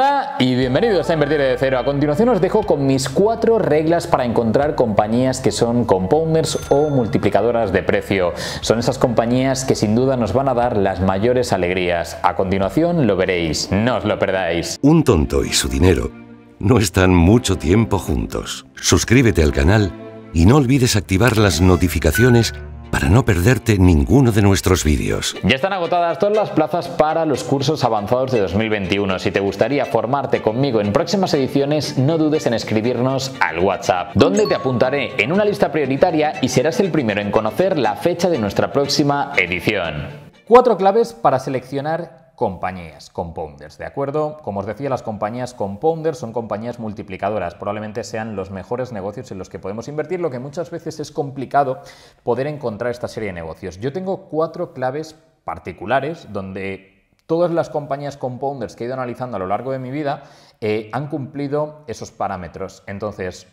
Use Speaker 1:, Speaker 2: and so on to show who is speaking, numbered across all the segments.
Speaker 1: Hola y bienvenidos a Invertir de Cero. A continuación os dejo con mis cuatro reglas para encontrar compañías que son compounders o multiplicadoras de precio. Son esas compañías que sin duda nos van a dar las mayores alegrías. A continuación lo veréis, no os lo perdáis. Un tonto y su dinero no están mucho tiempo juntos. Suscríbete al canal y no olvides activar las notificaciones para no perderte ninguno de nuestros vídeos. Ya están agotadas todas las plazas para los cursos avanzados de 2021. Si te gustaría formarte conmigo en próximas ediciones, no dudes en escribirnos al WhatsApp, donde te apuntaré en una lista prioritaria y serás el primero en conocer la fecha de nuestra próxima edición. Cuatro claves para seleccionar compañías compounders, ¿de acuerdo? Como os decía, las compañías compounders son compañías multiplicadoras, probablemente sean los mejores negocios en los que podemos invertir, lo que muchas veces es complicado poder encontrar esta serie de negocios. Yo tengo cuatro claves particulares donde todas las compañías compounders que he ido analizando a lo largo de mi vida eh, han cumplido esos parámetros. Entonces,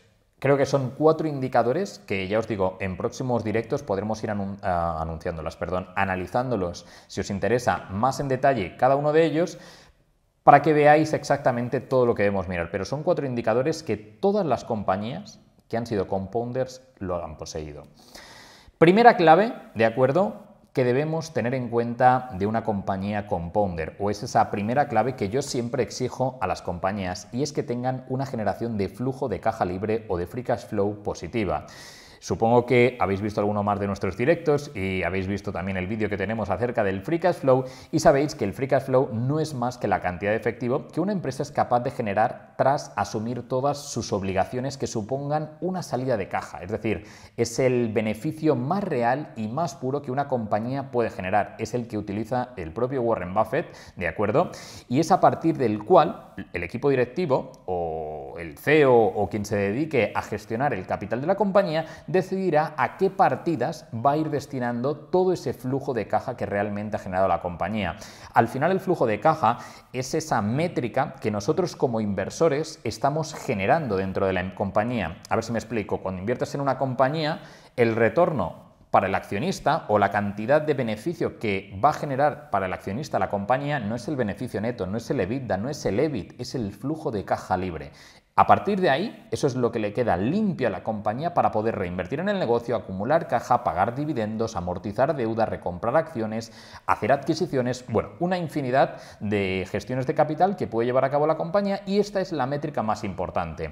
Speaker 1: Creo que son cuatro indicadores que ya os digo, en próximos directos podremos ir ah, anunciándolas, perdón, analizándolos si os interesa más en detalle cada uno de ellos para que veáis exactamente todo lo que debemos mirar. Pero son cuatro indicadores que todas las compañías que han sido compounders lo han poseído. Primera clave, ¿de acuerdo? que debemos tener en cuenta de una compañía compounder, o es esa primera clave que yo siempre exijo a las compañías, y es que tengan una generación de flujo de caja libre o de free cash flow positiva. Supongo que habéis visto alguno más de nuestros directos y habéis visto también el vídeo que tenemos acerca del Free Cash Flow y sabéis que el Free Cash Flow no es más que la cantidad de efectivo que una empresa es capaz de generar tras asumir todas sus obligaciones que supongan una salida de caja. Es decir, es el beneficio más real y más puro que una compañía puede generar. Es el que utiliza el propio Warren Buffett, ¿de acuerdo? Y es a partir del cual el equipo directivo o el CEO o quien se dedique a gestionar el capital de la compañía decidirá a qué partidas va a ir destinando todo ese flujo de caja que realmente ha generado la compañía. Al final el flujo de caja es esa métrica que nosotros como inversores estamos generando dentro de la compañía. A ver si me explico, cuando inviertes en una compañía, el retorno para el accionista o la cantidad de beneficio que va a generar para el accionista la compañía no es el beneficio neto, no es el EBITDA, no es el EBIT, es el flujo de caja libre. A partir de ahí, eso es lo que le queda limpio a la compañía para poder reinvertir en el negocio, acumular caja, pagar dividendos, amortizar deuda, recomprar acciones, hacer adquisiciones, bueno, una infinidad de gestiones de capital que puede llevar a cabo la compañía y esta es la métrica más importante.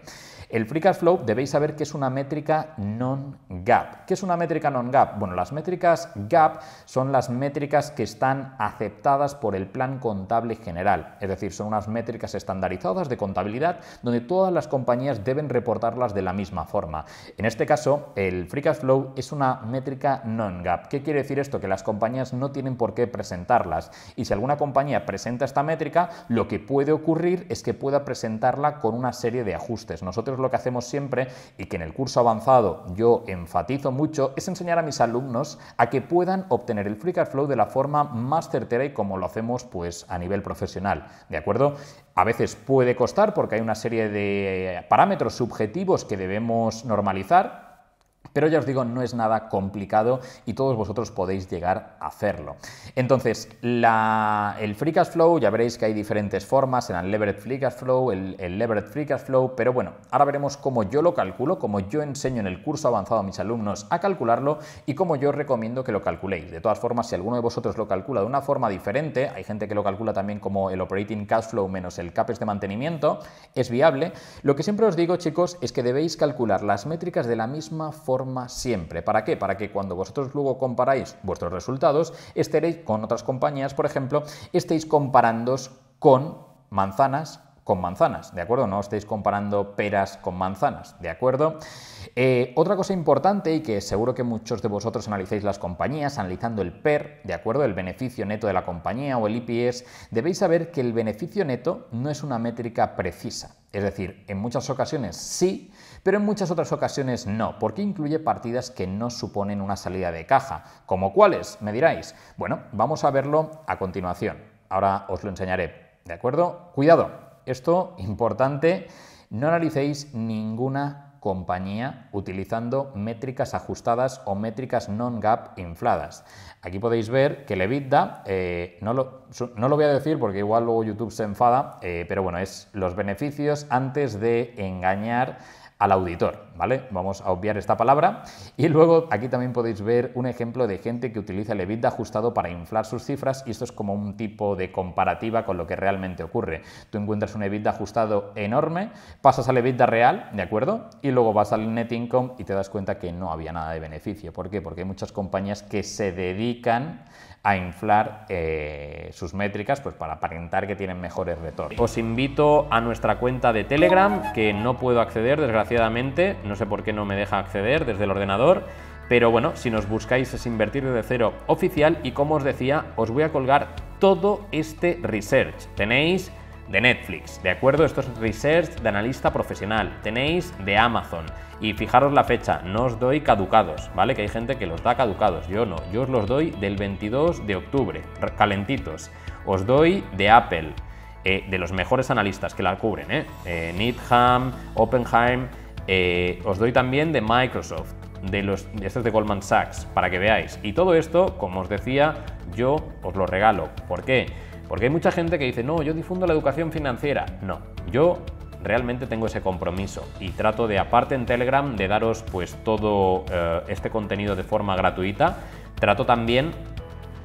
Speaker 1: El free cash flow debéis saber que es una métrica non-gap. ¿Qué es una métrica non-gap? Bueno, las métricas gap son las métricas que están aceptadas por el plan contable general, es decir, son unas métricas estandarizadas de contabilidad donde todas las compañías deben reportarlas de la misma forma. En este caso, el free cash flow es una métrica non-gap. ¿Qué quiere decir esto? Que las compañías no tienen por qué presentarlas y si alguna compañía presenta esta métrica, lo que puede ocurrir es que pueda presentarla con una serie de ajustes. Nosotros lo que hacemos siempre y que en el curso avanzado yo enfatizo mucho, es enseñar a mis alumnos a que puedan obtener el free flow de la forma más certera y como lo hacemos pues a nivel profesional, ¿de acuerdo? A veces puede costar porque hay una serie de parámetros subjetivos que debemos normalizar, pero ya os digo, no es nada complicado y todos vosotros podéis llegar a hacerlo. Entonces, el Free Cash Flow, ya veréis que hay diferentes formas, el Levered Free Cash Flow, el, Levered Free Cash Flow, pero bueno, ahora veremos cómo yo lo calculo, cómo yo enseño en el curso avanzado a mis alumnos a calcularlo y cómo yo recomiendo que lo calculéis. De todas formas, si alguno de vosotros lo calcula de una forma diferente, hay gente que lo calcula también como el Operating Cash Flow menos el CAPEX de mantenimiento, es viable. Lo que siempre os digo, chicos, es que debéis calcular las métricas de la misma forma siempre. ¿Para qué? Para que cuando vosotros luego comparáis vuestros resultados, estéis con otras compañías, por ejemplo, estéis comparándos con manzanas con manzanas, ¿de acuerdo? No estéis comparando peras con manzanas, ¿de acuerdo? Eh, otra cosa importante y que seguro que muchos de vosotros analicéis las compañías, analizando el PER, ¿de acuerdo? El beneficio neto de la compañía o el IPS, e debéis saber que el beneficio neto no es una métrica precisa. Es decir, en muchas ocasiones sí, pero en muchas otras ocasiones no, porque incluye partidas que no suponen una salida de caja. ¿Como cuáles? Me diráis. Bueno, vamos a verlo a continuación. Ahora os lo enseñaré. ¿De acuerdo? Cuidado. Esto, importante, no analicéis ninguna compañía utilizando métricas ajustadas o métricas non-gap infladas. Aquí podéis ver que el EBITDA, eh, no, lo, voy a decir porque igual luego YouTube se enfada, eh, pero bueno, es los beneficios antes de engañar al auditor, ¿vale? Vamos a obviar esta palabra. Y luego aquí también podéis ver un ejemplo de gente que utiliza el EBITDA ajustado para inflar sus cifras y esto es como un tipo de comparativa con lo que realmente ocurre. Tú encuentras un EBITDA ajustado enorme, pasas al EBITDA real, ¿de acuerdo? Y luego vas al net income y te das cuenta que no había nada de beneficio. ¿Por qué? Porque hay muchas compañías que se dedican a inflar eh, sus métricas pues para aparentar que tienen mejores retornos. Os invito a nuestra cuenta de Telegram, que no puedo acceder, desgraciadamente, no sé por qué no me deja acceder desde el ordenador, pero bueno, si nos buscáis es Invertir desde cero oficial y como os decía, os voy a colgar todo este research. Tenéis de Netflix, ¿de acuerdo? Esto es research de analista profesional. Tenéis de Amazon. Y fijaros la fecha, no os doy caducados, ¿vale? Que hay gente que los da caducados, yo no. Yo os los doy del 22 de octubre, calentitos. Os doy de Apple, eh, de los mejores analistas que la cubren, ¿eh? eh Needham, Oppenheim. Eh, os doy también de Microsoft, de los, estos de Goldman Sachs, para que veáis. Y todo esto, como os decía, yo os lo regalo. ¿Por qué? Porque hay mucha gente que dice, no, yo difundo la educación financiera. No, yo realmente tengo ese compromiso y trato de, aparte en Telegram, de daros pues todo eh, este contenido de forma gratuita. Trato también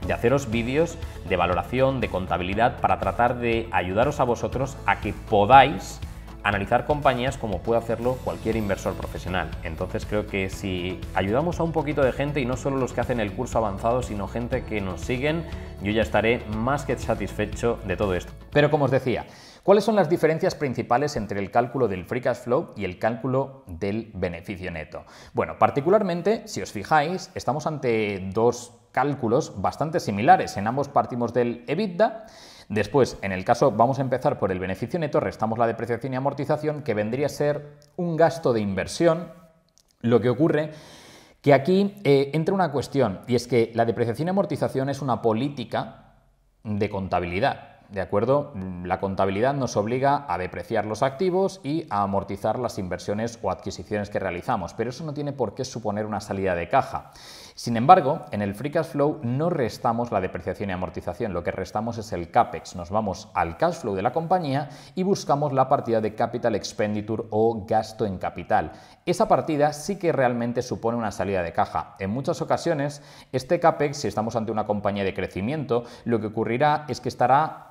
Speaker 1: de haceros vídeos de valoración, de contabilidad, para tratar de ayudaros a vosotros a que podáis analizar compañías como puede hacerlo cualquier inversor profesional. Entonces creo que si ayudamos a un poquito de gente y no solo los que hacen el curso avanzado, sino gente que nos siguen, yo ya estaré más que satisfecho de todo esto. Pero como os decía, ¿Cuáles son las diferencias principales entre el cálculo del free cash flow y el cálculo del beneficio neto? Bueno, particularmente, si os fijáis, estamos ante dos cálculos bastante similares. En ambos partimos del EBITDA. Después, en el caso, vamos a empezar por el beneficio neto, restamos la depreciación y amortización, que vendría a ser un gasto de inversión. Lo que ocurre que aquí eh, entra una cuestión, y es que la depreciación y amortización es una política de contabilidad. ¿de acuerdo? La contabilidad nos obliga a depreciar los activos y a amortizar las inversiones o adquisiciones que realizamos, pero eso no tiene por qué suponer una salida de caja. Sin embargo, en el Free Cash Flow no restamos la depreciación y amortización, lo que restamos es el CAPEX. Nos vamos al cash flow de la compañía y buscamos la partida de Capital Expenditure o gasto en capital. Esa partida sí que realmente supone una salida de caja. En muchas ocasiones, este CAPEX, si estamos ante una compañía de crecimiento, lo que ocurrirá es que estará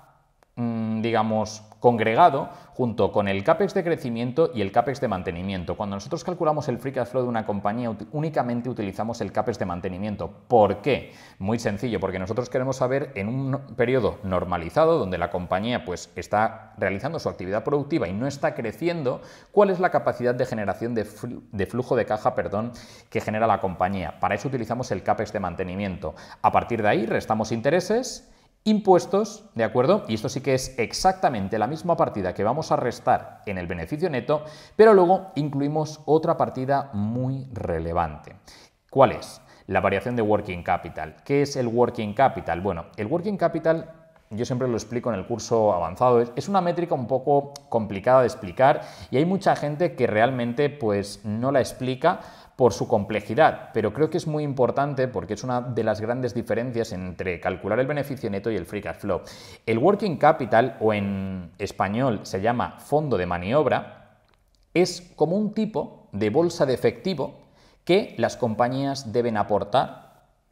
Speaker 1: Mm, digamos, congregado junto con el CAPEX de crecimiento y el CAPEX de mantenimiento. Cuando nosotros calculamos el free cash flow de una compañía, únicamente utilizamos el CAPEX de mantenimiento. ¿Por qué? Muy sencillo, porque nosotros queremos saber en un periodo normalizado, donde la compañía pues, está realizando su actividad productiva y no está creciendo, cuál es la capacidad de generación de, de flujo de caja perdón, que genera la compañía. Para eso utilizamos el CAPEX de mantenimiento. A partir de ahí, restamos intereses Impuestos, ¿de acuerdo? Y esto sí que es exactamente la misma partida que vamos a restar en el beneficio neto, pero luego incluimos otra partida muy relevante. ¿Cuál es? La variación de Working Capital. ¿Qué es el Working Capital? Bueno, el Working Capital yo siempre lo explico en el curso avanzado, es una métrica un poco complicada de explicar y hay mucha gente que realmente pues no la explica por su complejidad, pero creo que es muy importante porque es una de las grandes diferencias entre calcular el beneficio neto y el free cash flow. El working capital, o en español se llama fondo de maniobra, es como un tipo de bolsa de efectivo que las compañías deben aportar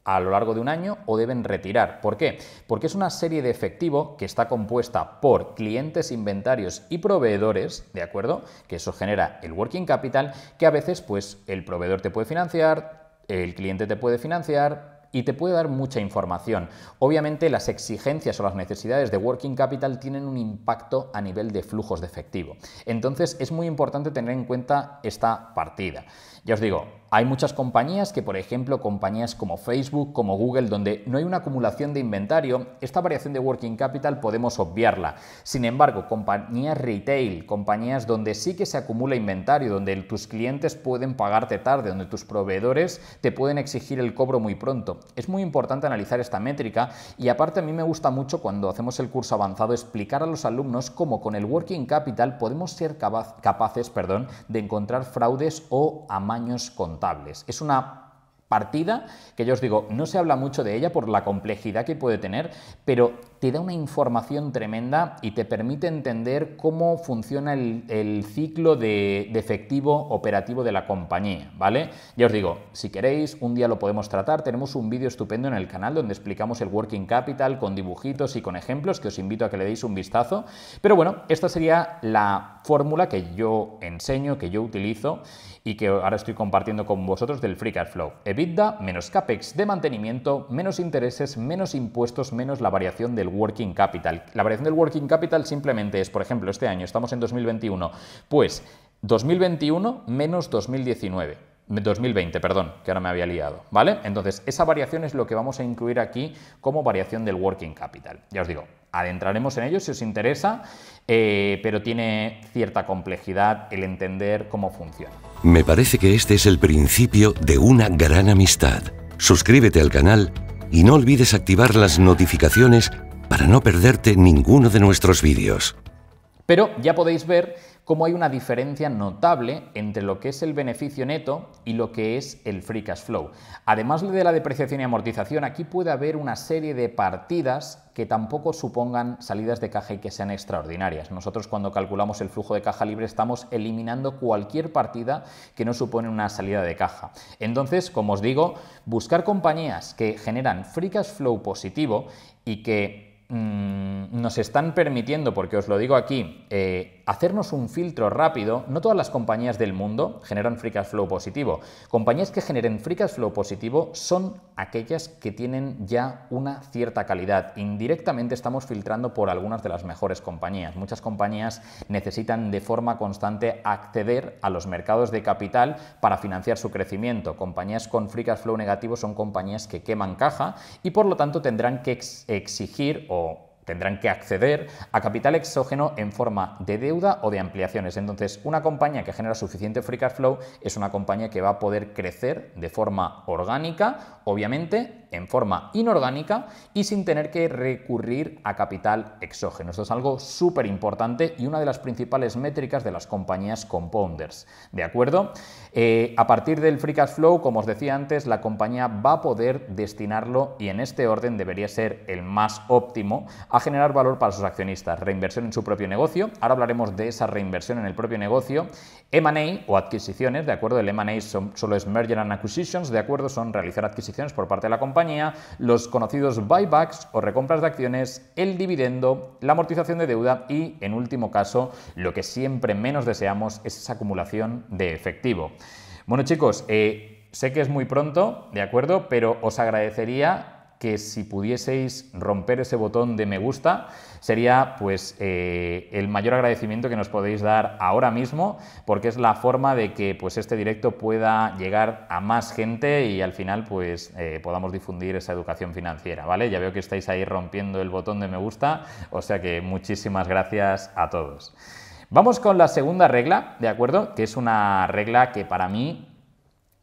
Speaker 1: a lo largo de un año o deben retirar. ¿Por qué? Porque es una serie de efectivo que está compuesta por clientes, inventarios y proveedores, ¿de acuerdo? Que eso genera el working capital que a veces pues el proveedor te puede financiar, el cliente te puede financiar, y te puede dar mucha información. Obviamente las exigencias o las necesidades de working capital tienen un impacto a nivel de flujos de efectivo. Entonces es muy importante tener en cuenta esta partida. Ya os digo, hay muchas compañías que, por ejemplo, compañías como Facebook, como Google, donde no hay una acumulación de inventario, esta variación de working capital podemos obviarla. Sin embargo, compañías retail, compañías donde sí que se acumula inventario, donde tus clientes pueden pagarte tarde, donde tus proveedores te pueden exigir el cobro muy pronto. Es muy importante analizar esta métrica y aparte a mí me gusta mucho cuando hacemos el curso avanzado explicar a los alumnos cómo con el working capital podemos ser capaces perdón, de encontrar fraudes o amar contables. Es una partida, que yo os digo, no se habla mucho de ella por la complejidad que puede tener, pero te da una información tremenda y te permite entender cómo funciona el, ciclo de, de, efectivo operativo de la compañía, ¿vale? Ya os digo, si queréis, un día lo podemos tratar, tenemos un vídeo estupendo en el canal donde explicamos el Working Capital con dibujitos y con ejemplos, que os invito a que le deis un vistazo, pero bueno, esta sería la fórmula que yo enseño, que yo utilizo, y que ahora estoy compartiendo con vosotros del Free Cash Flow. EBITDA menos CAPEX de mantenimiento, menos intereses, menos impuestos, menos la variación del Working Capital. La variación del Working Capital simplemente es, por ejemplo, este año, estamos en 2021, pues 2021 menos 2019. 2020, perdón, que ahora me había liado, ¿vale? Entonces, esa variación es lo que vamos a incluir aquí como variación del working capital. Ya os digo, adentraremos en ello si os interesa eh, pero tiene cierta complejidad el entender cómo funciona. Me parece que este es el principio de una gran amistad. Suscríbete al canal y no olvides activar las notificaciones para no perderte ninguno de nuestros vídeos. Pero ya podéis ver Cómo hay una diferencia notable entre lo que es el beneficio neto y lo que es el free cash flow. Además de la depreciación y amortización, aquí puede haber una serie de partidas que tampoco supongan salidas de caja y que sean extraordinarias. Nosotros cuando calculamos el flujo de caja libre estamos eliminando cualquier partida que no supone una salida de caja. Entonces, como os digo, buscar compañías que generan free cash flow positivo y que mm, nos están permitiendo, porque os lo digo aquí, eh, hacernos un filtro rápido, no todas las compañías del mundo generan free cash flow positivo. Compañías que generen free cash flow positivo son aquellas que tienen ya una cierta calidad. Indirectamente estamos filtrando por algunas de las mejores compañías. Muchas compañías necesitan de forma constante acceder a los mercados de capital para financiar su crecimiento. Compañías con free cash flow negativo son compañías que queman caja y por lo tanto tendrán que exigir o tendrán que acceder a capital exógeno en forma de deuda o de ampliaciones. Entonces, una compañía que genera suficiente free cash flow es una compañía que va a poder crecer de forma orgánica, obviamente en forma inorgánica y sin tener que recurrir a capital exógeno. Esto es algo súper importante y una de las principales métricas de las compañías compounders. ¿De acuerdo? Eh, a partir del Free Cash Flow, como os decía antes, la compañía va a poder destinarlo y en este orden debería ser el más óptimo a generar valor para sus accionistas. Reinversión en su propio negocio. Ahora hablaremos de esa reinversión en el propio negocio. M&A o adquisiciones, ¿de acuerdo? El M&A solo es Merger and Acquisitions, ¿de acuerdo? Son realizar adquisiciones por parte de la compañía los conocidos buybacks o recompras de acciones, el dividendo, la amortización de deuda y, en último caso, lo que siempre menos deseamos es esa acumulación de efectivo. Bueno chicos, eh, sé que es muy pronto, ¿de acuerdo? Pero os agradecería que si pudieseis romper ese botón de me gusta, sería pues eh, el mayor agradecimiento que nos podéis dar ahora mismo, porque es la forma de que pues este directo pueda llegar a más gente y al final pues eh, podamos difundir esa educación financiera, ¿vale? Ya veo que estáis ahí rompiendo el botón de me gusta, o sea que muchísimas gracias a todos. Vamos con la segunda regla, ¿de acuerdo? Que es una regla que para mí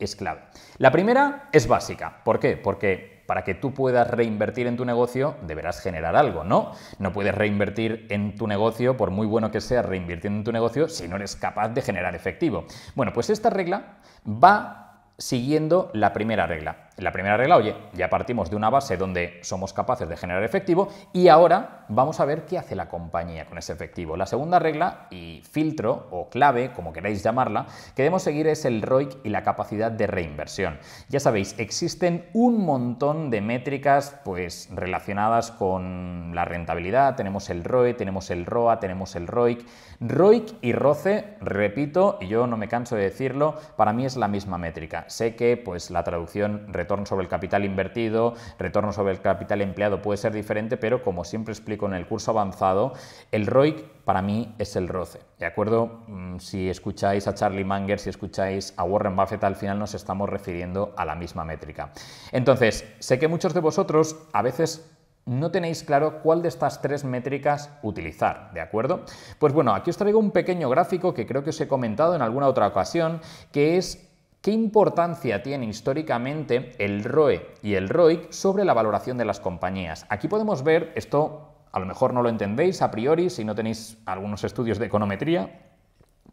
Speaker 1: es clave. La primera es básica. ¿Por qué? Porque para que tú puedas reinvertir en tu negocio, deberás generar algo, ¿no? No puedes reinvertir en tu negocio, por muy bueno que sea reinvirtiendo en tu negocio, si no eres capaz de generar efectivo. Bueno, pues esta regla va siguiendo la primera regla la primera regla, oye, ya partimos de una base donde somos capaces de generar efectivo y ahora vamos a ver qué hace la compañía con ese efectivo. La segunda regla y filtro o clave, como queráis llamarla, que debemos seguir es el ROIC y la capacidad de reinversión. Ya sabéis, existen un montón de métricas pues relacionadas con la rentabilidad, tenemos el ROE, tenemos el ROA, tenemos el ROIC. ROIC y ROCE, repito, y yo no me canso de decirlo, para mí es la misma métrica. Sé que pues la traducción retorno sobre el capital invertido, retorno sobre el capital empleado puede ser diferente, pero como siempre explico en el curso avanzado, el ROIC para mí es el roce. ¿De acuerdo? Mm, si escucháis a Charlie Munger, si escucháis a Warren Buffett, al final nos estamos refiriendo a la misma métrica. Entonces, sé que muchos de vosotros a veces no tenéis claro cuál de estas tres métricas utilizar, ¿de acuerdo? Pues bueno, aquí os traigo un pequeño gráfico que creo que os he comentado en alguna otra ocasión, que es ¿Qué importancia tiene históricamente el ROE y el ROIC sobre la valoración de las compañías? Aquí podemos ver, esto a lo mejor no lo entendéis a priori si no tenéis algunos estudios de econometría,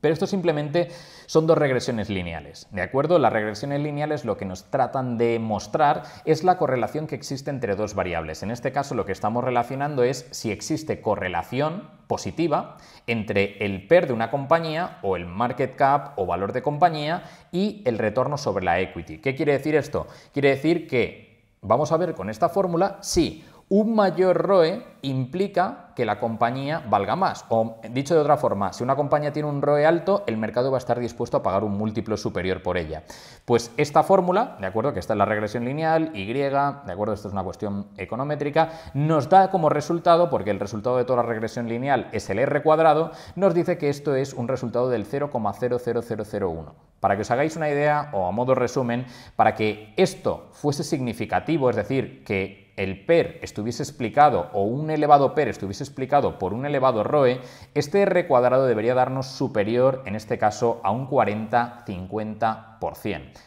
Speaker 1: pero esto simplemente son dos regresiones lineales, ¿de acuerdo? Las regresiones lineales lo que nos tratan de mostrar es la correlación que existe entre dos variables. En este caso lo que estamos relacionando es si existe correlación positiva entre el PER de una compañía o el market cap o valor de compañía y el retorno sobre la equity. ¿Qué quiere decir esto? Quiere decir que vamos a ver con esta fórmula si un mayor ROE implica que la compañía valga más. O dicho de otra forma, si una compañía tiene un ROE alto, el mercado va a estar dispuesto a pagar un múltiplo superior por ella. Pues esta fórmula, de acuerdo, que está es la regresión lineal, Y, de acuerdo, esto es una cuestión econométrica, nos da como resultado, porque el resultado de toda la regresión lineal es el R cuadrado, nos dice que esto es un resultado del 0,00001. Para que os hagáis una idea, o a modo resumen, para que esto fuese significativo, es decir, que el PER estuviese explicado o un elevado PER estuviese explicado por un elevado ROE, este R cuadrado debería darnos superior, en este caso, a un 40-50%.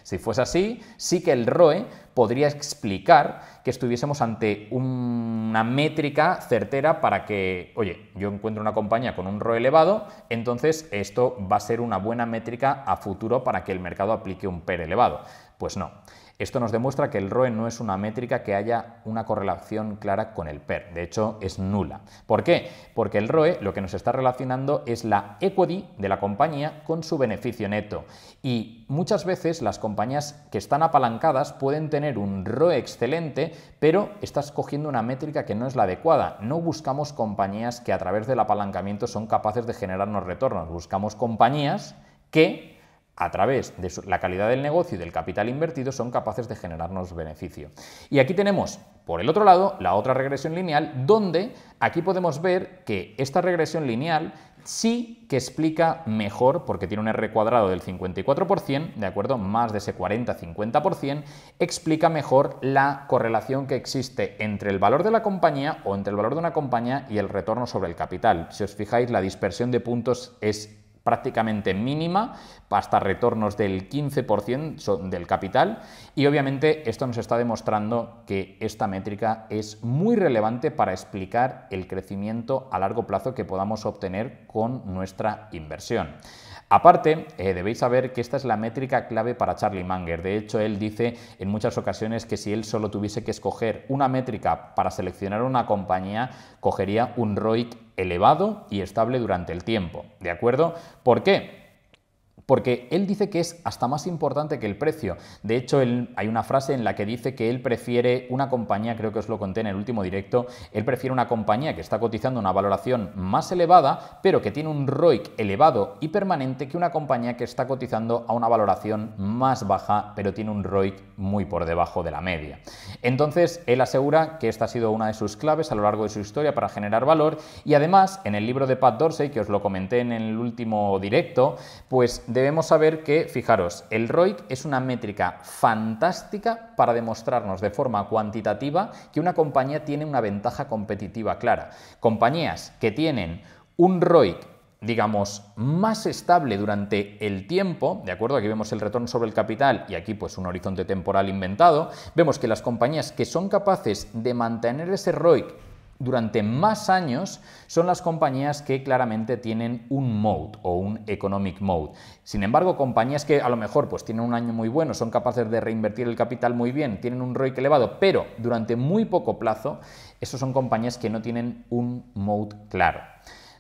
Speaker 1: Si fuese así, sí que el ROE podría explicar que estuviésemos ante una métrica certera para que, oye, yo encuentro una compañía con un ROE elevado, entonces esto va a ser una buena métrica a futuro para que el mercado aplique un PER elevado. Pues no. Esto nos demuestra que el ROE no es una métrica que haya una correlación clara con el PER, de hecho es nula. ¿Por qué? Porque el ROE lo que nos está relacionando es la equity de la compañía con su beneficio neto y muchas veces las compañías que están apalancadas pueden tener un ROE excelente, pero estás cogiendo una métrica que no es la adecuada. No buscamos compañías que a través del apalancamiento son capaces de generarnos retornos, buscamos compañías que a través de la calidad del negocio y del capital invertido, son capaces de generarnos beneficio. Y aquí tenemos, por el otro lado, la otra regresión lineal, donde aquí podemos ver que esta regresión lineal sí que explica mejor, porque tiene un R cuadrado del 54%, ¿de acuerdo? Más de ese 40-50%, explica mejor la correlación que existe entre el valor de la compañía o entre el valor de una compañía y el retorno sobre el capital. Si os fijáis, la dispersión de puntos es prácticamente mínima, hasta retornos del 15% del capital. Y obviamente esto nos está demostrando que esta métrica es muy relevante para explicar el crecimiento a largo plazo que podamos obtener con nuestra inversión. Aparte, eh, debéis saber que esta es la métrica clave para Charlie Manger. De hecho, él dice en muchas ocasiones que si él solo tuviese que escoger una métrica para seleccionar una compañía, cogería un ROIC elevado y estable durante el tiempo. ¿De acuerdo? ¿Por qué? porque él dice que es hasta más importante que el precio. De hecho, hay una frase en la que dice que él prefiere una compañía, creo que os lo conté en el último directo, él prefiere una compañía que está cotizando una valoración más elevada, pero que tiene un ROIC elevado y permanente que una compañía que está cotizando a una valoración más baja, pero tiene un ROIC muy por debajo de la media. Entonces, él asegura que esta ha sido una de sus claves a lo largo de su historia para generar valor y además, en el libro de Pat Dorsey, que os lo comenté en el último directo, pues de debemos saber que, fijaros, el ROIC es una métrica fantástica para demostrarnos de forma cuantitativa que una compañía tiene una ventaja competitiva clara. Compañías que tienen un ROIC digamos, más estable durante el tiempo, ¿de acuerdo? Aquí vemos el retorno sobre el capital y aquí pues un horizonte temporal inventado, vemos que las compañías que son capaces de mantener ese ROIC durante más años son las compañías que claramente tienen un mode o un economic mode. Sin embargo, compañías que a lo mejor pues, tienen un año muy bueno, son capaces de reinvertir el capital muy bien, tienen un ROIC elevado, pero durante muy poco plazo, esos son compañías que no tienen un mode claro.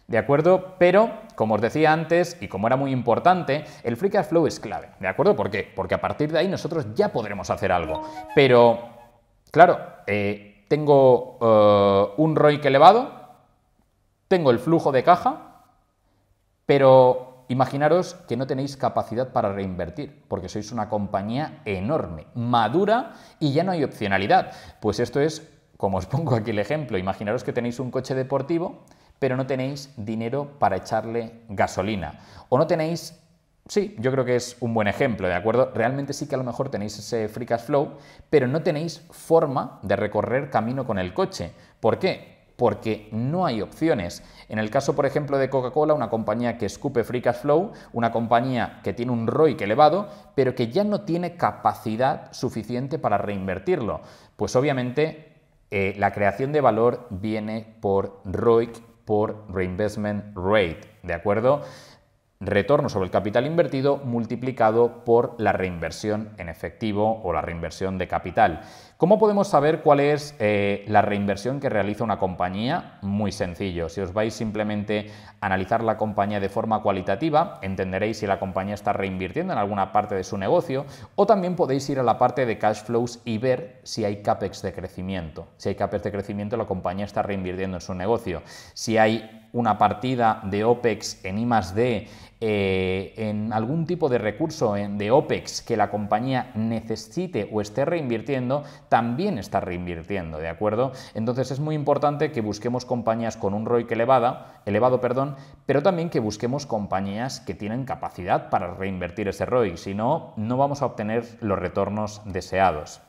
Speaker 1: ¿De acuerdo? Pero, como os decía antes, y como era muy importante, el free cash flow es clave. ¿De acuerdo? ¿Por qué? Porque a partir de ahí nosotros ya podremos hacer algo. Pero, claro, eh, tengo eh, un ROIC elevado, tengo el flujo de caja, pero imaginaros que no tenéis capacidad para reinvertir, porque sois una compañía enorme, madura y ya no hay opcionalidad. Pues esto es, como os pongo aquí el ejemplo, imaginaros que tenéis un coche deportivo, pero no tenéis dinero para echarle gasolina, o no tenéis Sí, yo creo que es un buen ejemplo, ¿de acuerdo? Realmente sí que a lo mejor tenéis ese free cash flow, pero no tenéis forma de recorrer camino con el coche. ¿Por qué? Porque no hay opciones. En el caso, por ejemplo, de Coca-Cola, una compañía que escupe free cash flow, una compañía que tiene un ROIC elevado, pero que ya no tiene capacidad suficiente para reinvertirlo. Pues obviamente eh, la creación de valor viene por ROIC, por reinvestment rate, ¿de acuerdo? retorno sobre el capital invertido multiplicado por la reinversión en efectivo o la reinversión de capital. ¿Cómo podemos saber cuál es eh, la reinversión que realiza una compañía? Muy sencillo. Si os vais simplemente a analizar la compañía de forma cualitativa, entenderéis si la compañía está reinvirtiendo en alguna parte de su negocio o también podéis ir a la parte de cash flows y ver si hay CAPEX de crecimiento. Si hay CAPEX de crecimiento, la compañía está reinvirtiendo en su negocio. Si hay una partida de OPEX en I D eh, en algún tipo de recurso de OPEX que la compañía necesite o esté reinvirtiendo, también está reinvirtiendo, ¿de acuerdo? Entonces es muy importante que busquemos compañías con un ROIC elevado, perdón, pero también que busquemos compañías que tienen capacidad para reinvertir ese ROI si no, no vamos a obtener los retornos deseados.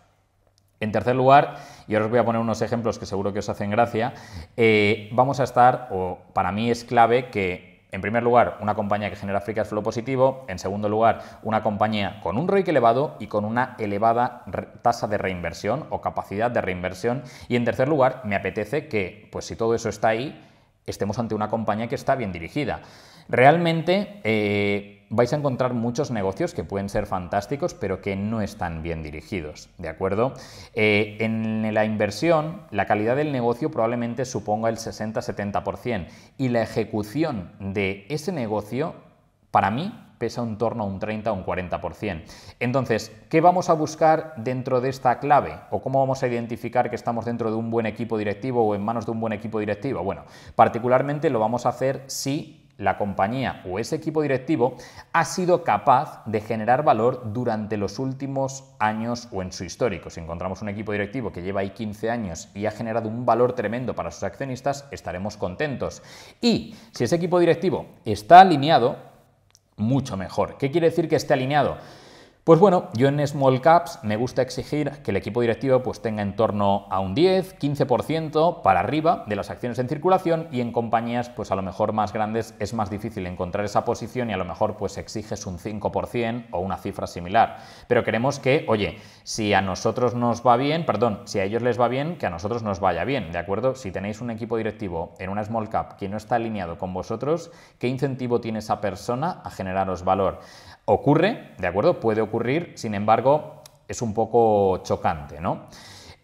Speaker 1: En tercer lugar, y ahora os voy a poner unos ejemplos que seguro que os hacen gracia, eh, vamos a estar, o para mí es clave que en primer lugar, una compañía que genera free cash flow positivo. En segundo lugar, una compañía con un ROIC elevado y con una elevada tasa de reinversión o capacidad de reinversión. Y en tercer lugar, me apetece que, pues si todo eso está ahí, estemos ante una compañía que está bien dirigida. Realmente eh, vais a encontrar muchos negocios que pueden ser fantásticos, pero que no están bien dirigidos, ¿de acuerdo? Eh, en la inversión, la calidad del negocio probablemente suponga el 60-70% y la ejecución de ese negocio, para mí, pesa un torno a un 30 o un 40%. Entonces, ¿qué vamos a buscar dentro de esta clave? ¿O cómo vamos a identificar que estamos dentro de un buen equipo directivo o en manos de un buen equipo directivo? Bueno, particularmente lo vamos a hacer si la compañía o ese equipo directivo ha sido capaz de generar valor durante los últimos años o en su histórico. Si encontramos un equipo directivo que lleva ahí 15 años y ha generado un valor tremendo para sus accionistas, estaremos contentos. Y si ese equipo directivo está alineado, mucho mejor. ¿Qué quiere decir que esté alineado? Pues bueno, yo en Small Caps me gusta exigir que el equipo directivo pues tenga en torno a un 10, 15% para arriba de las acciones en circulación y en compañías pues a lo mejor más grandes es más difícil encontrar esa posición y a lo mejor pues exiges un 5% o una cifra similar. Pero queremos que, oye, si a nosotros nos va bien, perdón, si a ellos les va bien, que a nosotros nos vaya bien, ¿de acuerdo? Si tenéis un equipo directivo en una Small Cap que no está alineado con vosotros, ¿qué incentivo tiene esa persona a generaros valor? Ocurre, ¿de acuerdo? Puede ocurrir, sin embargo, es un poco chocante, ¿no?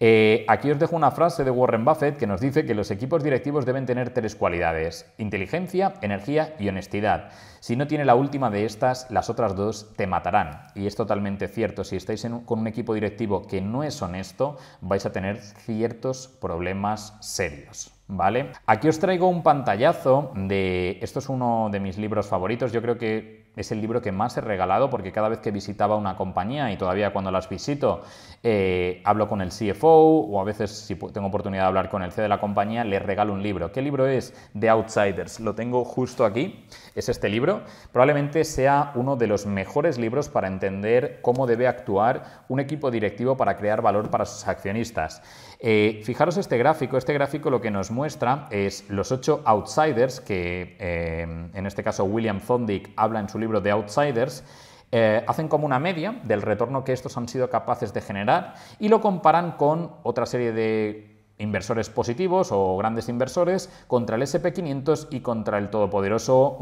Speaker 1: Eh, aquí os dejo una frase de Warren Buffett que nos dice que los equipos directivos deben tener tres cualidades, inteligencia, energía y honestidad. Si no tiene la última de estas, las otras dos te matarán. Y es totalmente cierto, si estáis con un equipo directivo que no es honesto, vais a tener ciertos problemas serios. ¿Vale? Aquí os traigo un pantallazo de... Esto es uno de mis libros favoritos, yo creo que es el libro que más he regalado porque cada vez que visitaba una compañía y todavía cuando las visito eh, hablo con el CFO o a veces si tengo oportunidad de hablar con el CEO de la compañía le regalo un libro. ¿Qué libro es? The Outsiders. Lo tengo justo aquí. Es este libro. Probablemente sea uno de los mejores libros para entender cómo debe actuar un equipo directivo para crear valor para sus accionistas. Eh, fijaros este gráfico. Este gráfico lo que nos muestra es los ocho outsiders que eh, en este caso William Fondick habla en su libro de Outsiders, eh, hacen como una media del retorno que estos han sido capaces de generar y lo comparan con otra serie de inversores positivos o grandes inversores contra el SP500 y contra el todopoderoso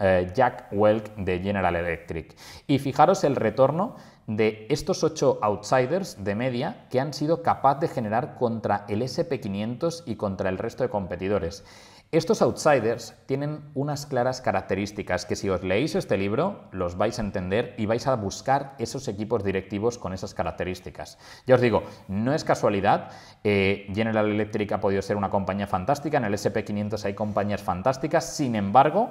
Speaker 1: eh, Jack Welk de General Electric. Y fijaros el retorno de estos ocho outsiders de media que han sido capaz de generar contra el SP500 y contra el resto de competidores. Estos outsiders tienen unas claras características que si os leéis este libro los vais a entender y vais a buscar esos equipos directivos con esas características. Ya os digo, no es casualidad, eh, General Electric ha podido ser una compañía fantástica, en el SP500 hay compañías fantásticas, sin embargo,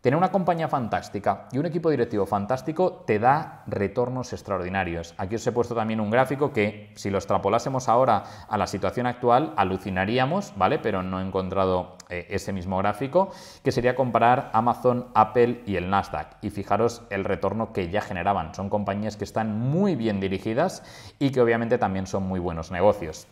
Speaker 1: tener una compañía fantástica y un equipo directivo fantástico te da retornos extraordinarios. Aquí os he puesto también un gráfico que si lo extrapolásemos ahora a la situación actual alucinaríamos, ¿vale? Pero no he encontrado eh, ese mismo gráfico, que sería comparar Amazon, Apple y el Nasdaq. Y fijaros el retorno que ya generaban. Son compañías que están muy bien dirigidas y que obviamente también son muy buenos negocios.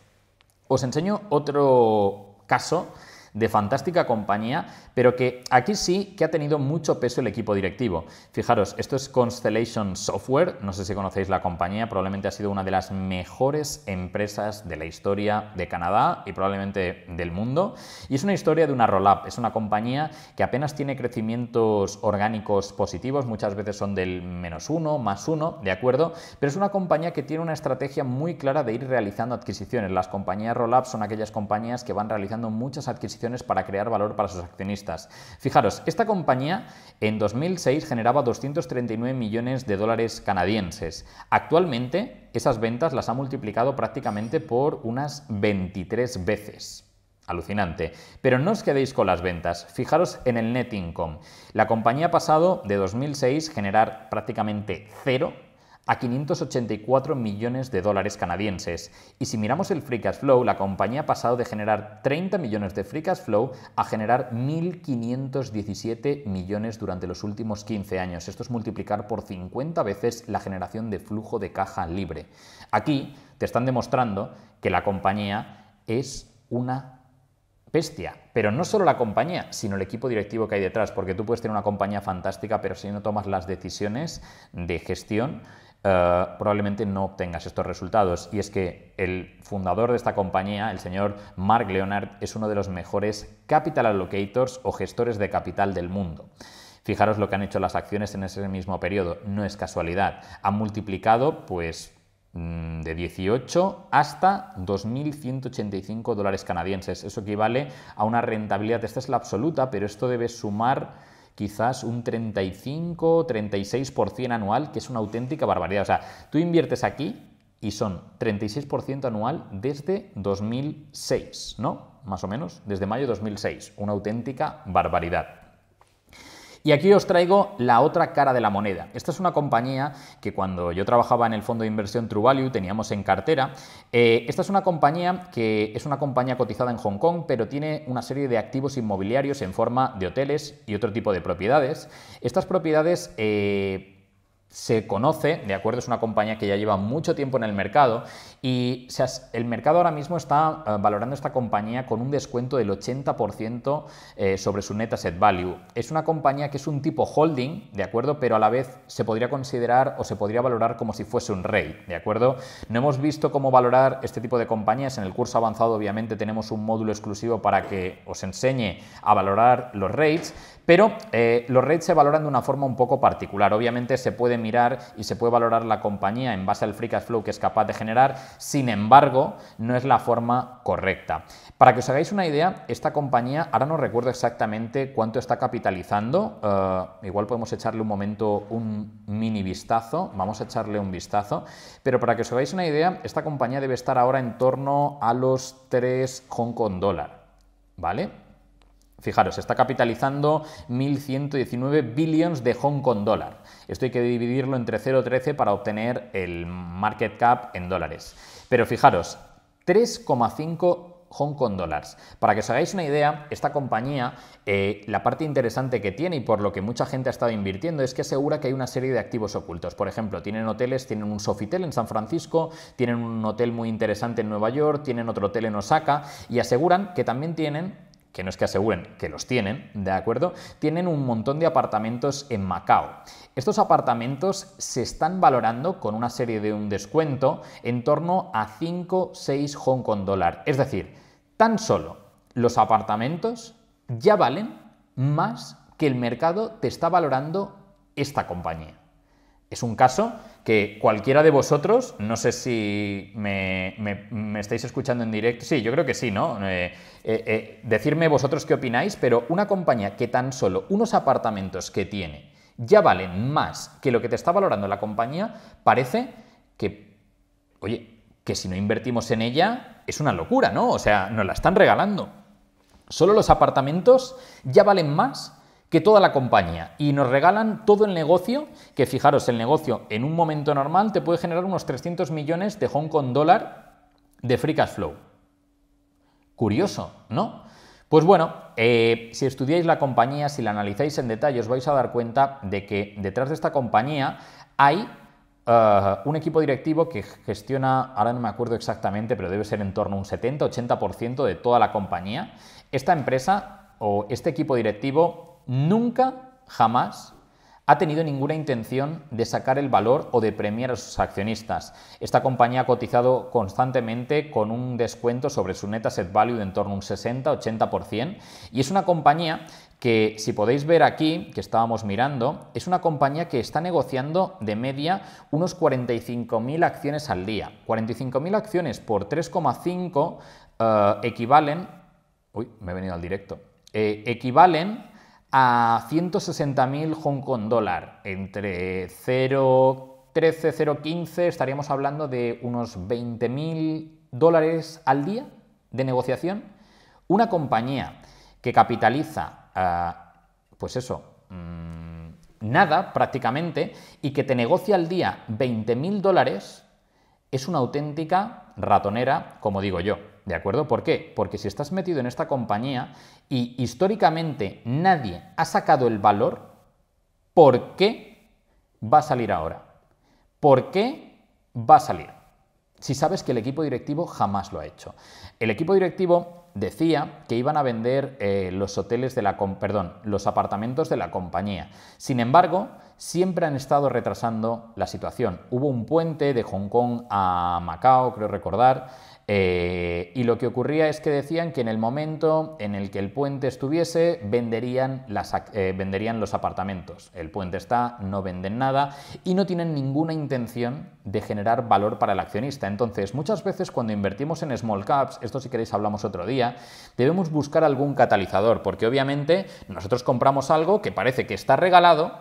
Speaker 1: Os enseño otro caso de fantástica compañía, pero que aquí sí que ha tenido mucho peso el equipo directivo. Fijaros, esto es Constellation Software, no sé si conocéis la compañía, probablemente ha sido una de las mejores empresas de la historia de Canadá y probablemente del mundo. Y es una historia de una roll-up, es una compañía que apenas tiene crecimientos orgánicos positivos, muchas veces son del menos uno, más uno, ¿de acuerdo? Pero es una compañía que tiene una estrategia muy clara de ir realizando adquisiciones. Las compañías roll-up son aquellas compañías que van realizando muchas adquisiciones para crear valor para sus accionistas. Fijaros, esta compañía en 2006 generaba 239 millones de dólares canadienses. Actualmente esas ventas las ha multiplicado prácticamente por unas 23 veces. Alucinante. Pero no os quedéis con las ventas. Fijaros en el net income. La compañía ha pasado de 2006 generar prácticamente cero a 584 millones de dólares canadienses. Y si miramos el free cash flow, la compañía ha pasado de generar 30 millones de free cash flow a generar 1.517 millones durante los últimos 15 años. Esto es multiplicar por 50 veces la generación de flujo de caja libre. Aquí te están demostrando que la compañía es una bestia. Pero no solo la compañía, sino el equipo directivo que hay detrás, porque tú puedes tener una compañía fantástica, pero si no tomas las decisiones de gestión, eh, probablemente no obtengas estos resultados. Y es que el fundador de esta compañía, el señor Mark Leonard, es uno de los mejores capital allocators o gestores de capital del mundo. Fijaros lo que han hecho las acciones en ese mismo periodo, no es casualidad. Han multiplicado pues mm, de 18 hasta 2.185 dólares canadienses. Eso equivale a una rentabilidad, esta es la absoluta, pero esto debe sumar quizás un 35, 36% anual, que es una auténtica barbaridad. O sea, tú inviertes aquí y son 36% anual desde 2006, ¿no? Más o menos, desde mayo de 2006, una auténtica barbaridad. Y aquí os traigo la otra cara de la moneda. Esta es una compañía que cuando yo trabajaba en el fondo de inversión True Value teníamos en cartera. Eh, esta es una compañía que es una compañía cotizada en Hong Kong, pero tiene una serie de activos inmobiliarios en forma de hoteles y otro tipo de propiedades. Estas propiedades... Eh, se conoce, ¿de acuerdo? Es una compañía que ya lleva mucho tiempo en el mercado y el mercado ahora mismo está eh, valorando esta compañía con un descuento del 80% eh, sobre su net asset value. Es una compañía que es un tipo holding, ¿de acuerdo? Pero a la vez se podría considerar o se podría valorar como si fuese un rey, ¿de acuerdo? No hemos visto cómo valorar este tipo de compañías. En el curso avanzado obviamente tenemos un módulo exclusivo para que os enseñe a valorar los rates, pero eh, los rates se valoran de una forma un poco particular. Obviamente se puede mirar y se puede valorar la compañía en base al free cash flow que es capaz de generar, sin embargo, no es la forma correcta. Para que os hagáis una idea, esta compañía, ahora no recuerdo exactamente cuánto está capitalizando, eh, igual podemos echarle un momento un mini vistazo, vamos a echarle un vistazo, pero para que os hagáis una idea, esta compañía debe estar ahora en torno a los 3 Hong Kong dólar, ¿vale? Fijaros, está capitalizando 1.119 billions de Hong Kong dólar. Esto hay que dividirlo entre 0,13 para obtener el market cap en dólares. Pero fijaros, 3,5 Hong Kong dólares. Para que os hagáis una idea, esta compañía, eh, la parte interesante que tiene y por lo que mucha gente ha estado invirtiendo es que asegura que hay una serie de activos ocultos. Por ejemplo, tienen hoteles, tienen un Sofitel en San Francisco, tienen un hotel muy interesante en Nueva York, tienen otro hotel en Osaka y aseguran que también tienen que no es que aseguren que los tienen, ¿de acuerdo? Tienen un montón de apartamentos en Macao. Estos apartamentos se están valorando con una serie de un descuento en torno a 5-6 Hong Kong dólar. Es decir, tan solo los apartamentos ya valen más que el mercado te está valorando esta compañía. Es un caso que cualquiera de vosotros, no sé si me, estáis escuchando en directo, sí, yo creo que sí, ¿no? Eh, eh, eh, decirme vosotros qué opináis, pero una compañía que tan solo unos apartamentos que tiene ya valen más que lo que te está valorando la compañía, parece que, oye, que si no invertimos en ella es una locura, ¿no? O sea, nos la están regalando. Solo los apartamentos ya valen más que toda la compañía y nos regalan todo el negocio, que fijaros, el negocio en un momento normal te puede generar unos 300 millones de Hong Kong dólar de free cash flow. Curioso, ¿no? Pues bueno, eh, si estudiáis la compañía, si la analizáis en detalle, os vais a dar cuenta de que detrás de esta compañía hay eh, un equipo directivo que gestiona, ahora no me acuerdo exactamente, pero debe ser en torno a un 70-80% de toda la compañía. Esta empresa o este equipo directivo nunca, jamás ha tenido ninguna intención de sacar el valor o de premiar a sus accionistas. Esta compañía ha cotizado constantemente con un descuento sobre su net asset value de en torno a un 60-80% y es una compañía que si podéis ver aquí, que estábamos mirando, es una compañía que está negociando de media unos 45.000 acciones al día. 45.000 acciones por 3,5 eh, equivalen... Uy, me he venido al directo. Eh, equivalen a 160.000 Hong Kong dólar. Entre 0,13, 0,15 estaríamos hablando de unos 20.000 dólares al día de negociación. Una compañía que capitaliza, ah, pues eso, mm, nada prácticamente, y que te negocia al día 20.000 dólares, es una auténtica ratonera, como digo yo. ¿De acuerdo? ¿Por qué? Porque si estás metido en esta compañía y históricamente nadie ha sacado el valor, ¿por qué va a salir ahora? ¿Por qué va a salir? Si sabes que el equipo directivo jamás lo ha hecho. El equipo directivo decía que iban a vender eh, los hoteles de la perdón, los apartamentos de la compañía. Sin embargo, siempre han estado retrasando la situación. Hubo un puente de Hong Kong a Macao, creo recordar, eh, y lo que ocurría es que decían que en el momento en el que el puente estuviese, venderían, las, eh, venderían los apartamentos. El puente está, no venden nada y no tienen ninguna intención de generar valor para el accionista. Entonces, muchas veces cuando invertimos en small caps, esto si queréis hablamos otro día, debemos buscar algún catalizador, porque obviamente nosotros compramos algo que parece que está regalado,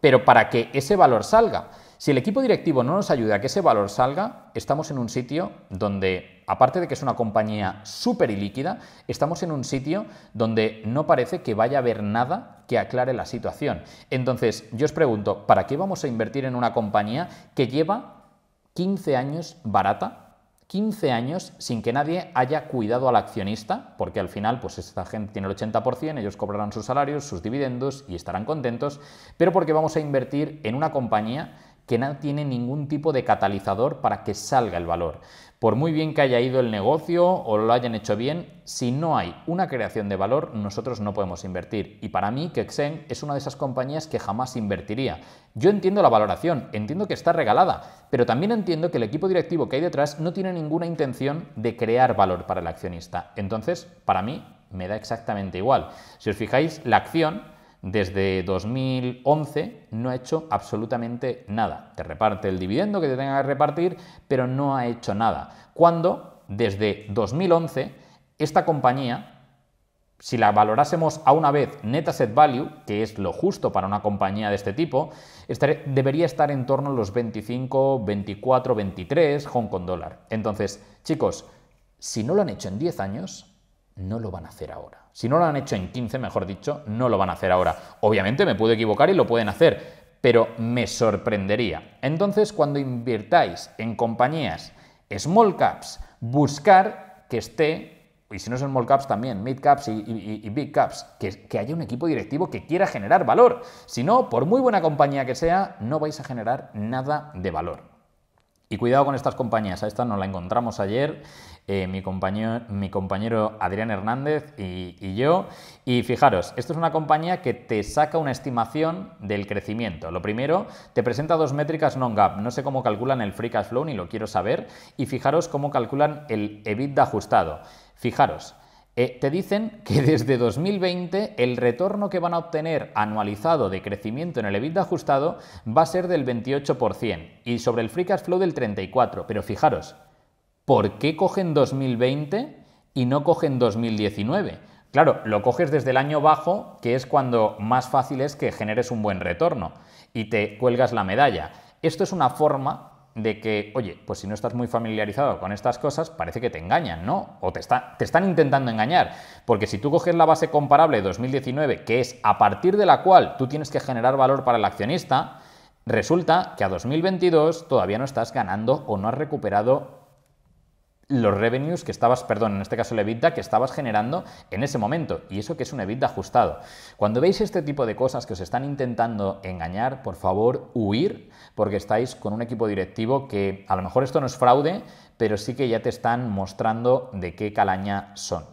Speaker 1: pero para que ese valor salga. Si el equipo directivo no nos ayuda a que ese valor salga, estamos en un sitio donde, aparte de que es una compañía súper ilíquida, estamos en un sitio donde no parece que vaya a haber nada que aclare la situación. Entonces, yo os pregunto, ¿para qué vamos a invertir en una compañía que lleva 15 años barata, 15 años sin que nadie haya cuidado al accionista, porque al final, pues esta gente tiene el 80%, ellos cobrarán sus salarios, sus dividendos y estarán contentos, pero qué vamos a invertir en una compañía que no tiene ningún tipo de catalizador para que salga el valor. Por muy bien que haya ido el negocio o lo hayan hecho bien, si no hay una creación de valor, nosotros no podemos invertir. Y para mí, Kexen es una de esas compañías que jamás invertiría. Yo entiendo la valoración, entiendo que está regalada, pero también entiendo que el equipo directivo que hay detrás no tiene ninguna intención de crear valor para el accionista. Entonces, para mí, me da exactamente igual. Si os fijáis, la acción desde 2011 no ha hecho absolutamente nada. Te reparte el dividendo que te tenga que repartir, pero no ha hecho nada. Cuando desde 2011 esta compañía, si la valorásemos a una vez net asset value, que es lo justo para una compañía de este tipo, debería estar en torno a los 25, 24, 23 Hong Kong dólar. Entonces, chicos, si no lo han hecho en 10 años, no lo van a hacer ahora. Si no lo han hecho en 15, mejor dicho, no lo van a hacer ahora. Obviamente me puedo equivocar y lo pueden hacer, pero me sorprendería. Entonces, cuando invirtáis en compañías small caps, buscar que esté y si no son small caps también, mid caps y, big caps, que, haya un equipo directivo que quiera generar valor. Si no, por muy buena compañía que sea, no vais a generar nada de valor. Y cuidado con estas compañías, a esta nos la encontramos ayer, eh, mi, compañero, Adrián Hernández y, yo. Y fijaros, esto es una compañía que te saca una estimación del crecimiento. Lo primero, te presenta dos métricas non gap No sé cómo calculan el free cash flow, ni lo quiero saber. Y fijaros cómo calculan el EBITDA ajustado. Fijaros, eh, te dicen que desde 2020 el retorno que van a obtener anualizado de crecimiento en el EBITDA ajustado va a ser del 28% y sobre el free cash flow del 34%. Pero fijaros, ¿por qué cogen 2020 y no cogen 2019? Claro, lo coges desde el año bajo, que es cuando más fácil es que generes un buen retorno y te cuelgas la medalla. Esto es una forma de que, oye, pues si no estás muy familiarizado con estas cosas, parece que te engañan, ¿no? O te, está, te están intentando engañar. Porque si tú coges la base comparable de 2019, que es a partir de la cual tú tienes que generar valor para el accionista, resulta que a 2022 todavía no estás ganando o no has recuperado los revenues que estabas, perdón, en este caso el EBITDA que estabas generando en ese momento. Y eso que es un EBITDA ajustado. Cuando veis este tipo de cosas que os están intentando engañar, por favor, huir, porque estáis con un equipo directivo que a lo mejor esto no es fraude, pero sí que ya te están mostrando de qué calaña son.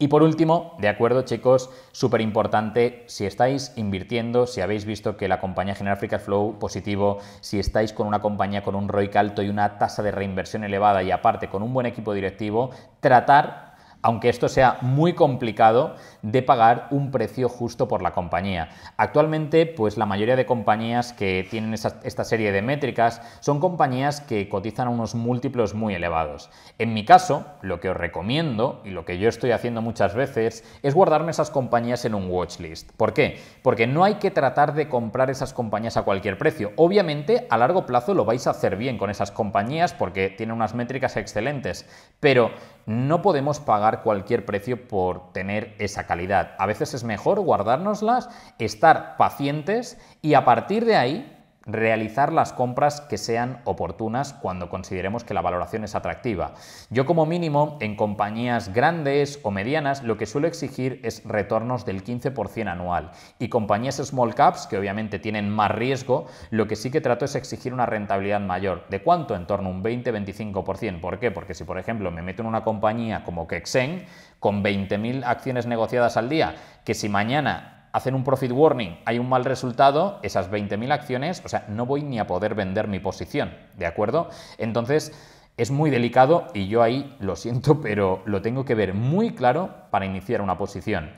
Speaker 1: Y por último, de acuerdo chicos, súper importante, si estáis invirtiendo, si habéis visto que la compañía General Africa flow positivo, si estáis con una compañía con un ROIC alto y una tasa de reinversión elevada y aparte con un buen equipo directivo, tratar aunque esto sea muy complicado de pagar un precio justo por la compañía. Actualmente, pues la mayoría de compañías que tienen esta serie de métricas son compañías que cotizan a unos múltiplos muy elevados. En mi caso, lo que os recomiendo y lo que yo estoy haciendo muchas veces es guardarme esas compañías en un watchlist. ¿Por qué? Porque no hay que tratar de comprar esas compañías a cualquier precio. Obviamente, a largo plazo lo vais a hacer bien con esas compañías porque tienen unas métricas excelentes, pero no podemos pagar cualquier precio por tener esa calidad. A veces es mejor guardárnoslas, estar pacientes y a partir de ahí realizar las compras que sean oportunas cuando consideremos que la valoración es atractiva. Yo como mínimo en compañías grandes o medianas lo que suelo exigir es retornos del 15% anual y compañías small caps que obviamente tienen más riesgo, lo que sí que trato es exigir una rentabilidad mayor. ¿De cuánto? En torno a un 20-25%. ¿Por qué? Porque si por ejemplo me meto en una compañía como Kexen con 20.000 acciones negociadas al día, que si mañana hacen un profit warning, hay un mal resultado, esas 20.000 acciones, o sea, no voy ni a poder vender mi posición, ¿de acuerdo? Entonces, es muy delicado y yo ahí lo siento, pero lo tengo que ver muy claro para iniciar una posición.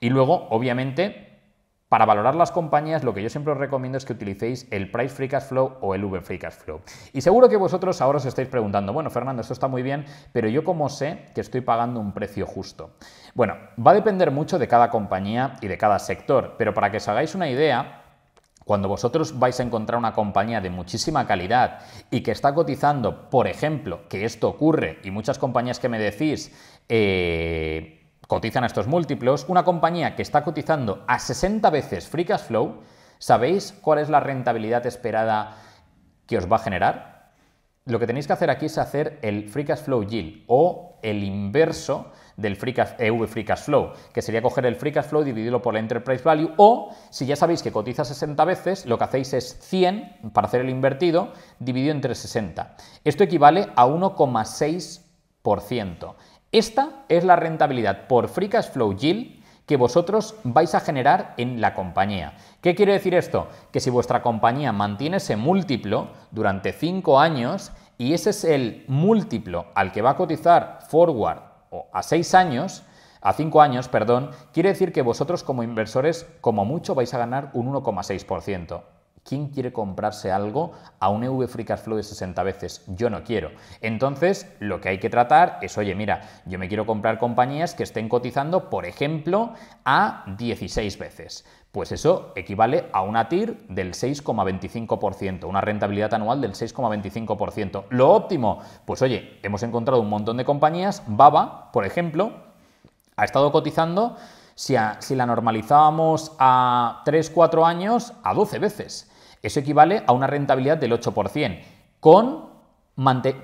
Speaker 1: Y luego, obviamente, para valorar las compañías, lo que yo siempre os recomiendo es que utilicéis el Price Free Cash Flow o el V Free Cash Flow. Y seguro que vosotros ahora os estáis preguntando, bueno, Fernando, esto está muy bien, pero yo cómo sé que estoy pagando un precio justo. Bueno, va a depender mucho de cada compañía y de cada sector, pero para que os hagáis una idea, cuando vosotros vais a encontrar una compañía de muchísima calidad y que está cotizando, por ejemplo, que esto ocurre, y muchas compañías que me decís, eh, cotizan a estos múltiplos, una compañía que está cotizando a 60 veces Free Cash Flow, ¿sabéis cuál es la rentabilidad esperada que os va a generar? Lo que tenéis que hacer aquí es hacer el Free Cash Flow Yield o el inverso del free cash, EV Free Cash Flow, que sería coger el Free Cash Flow dividirlo por la Enterprise Value, o si ya sabéis que cotiza 60 veces, lo que hacéis es 100 para hacer el invertido dividido entre 60. Esto equivale a 1,6%. Esta es la rentabilidad por Free Cash Flow Yield que vosotros vais a generar en la compañía. ¿Qué quiere decir esto? Que si vuestra compañía mantiene ese múltiplo durante 5 años y ese es el múltiplo al que va a cotizar forward o a 6 años, a 5 años, perdón, quiere decir que vosotros como inversores como mucho vais a ganar un 1,6%. ¿Quién quiere comprarse algo a un EV Free Cash Flow de 60 veces? Yo no quiero. Entonces, lo que hay que tratar es, oye, mira, yo me quiero comprar compañías que estén cotizando, por ejemplo, a 16 veces. Pues eso equivale a una TIR del 6,25%, una rentabilidad anual del 6,25%. Lo óptimo, pues oye, hemos encontrado un montón de compañías. Baba, por ejemplo, ha estado cotizando, si, si la normalizábamos a 3-4 años, a 12 veces. Eso equivale a una rentabilidad del 8%, con,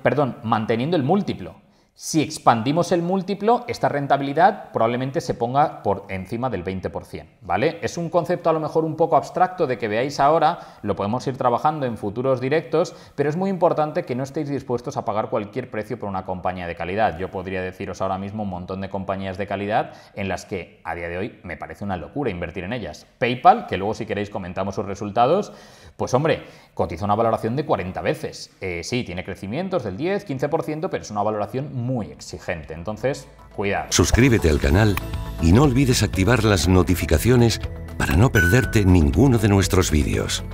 Speaker 1: perdón, manteniendo el múltiplo. Si expandimos el múltiplo, esta rentabilidad probablemente se ponga por encima del 20%, ¿vale? Es un concepto a lo mejor un poco abstracto de que veáis ahora, lo podemos ir trabajando en futuros directos, pero es muy importante que no estéis dispuestos a pagar cualquier precio por una compañía de calidad. Yo podría deciros ahora mismo un montón de compañías de calidad en las que a día de hoy me parece una locura invertir en ellas. PayPal, que luego si queréis comentamos sus resultados, pues hombre, cotiza una valoración de 40 veces. Eh, sí, tiene crecimientos del 10, 15%, pero es una valoración muy exigente. Entonces, cuidado. Suscríbete al canal y no olvides activar las notificaciones para no perderte ninguno de nuestros vídeos.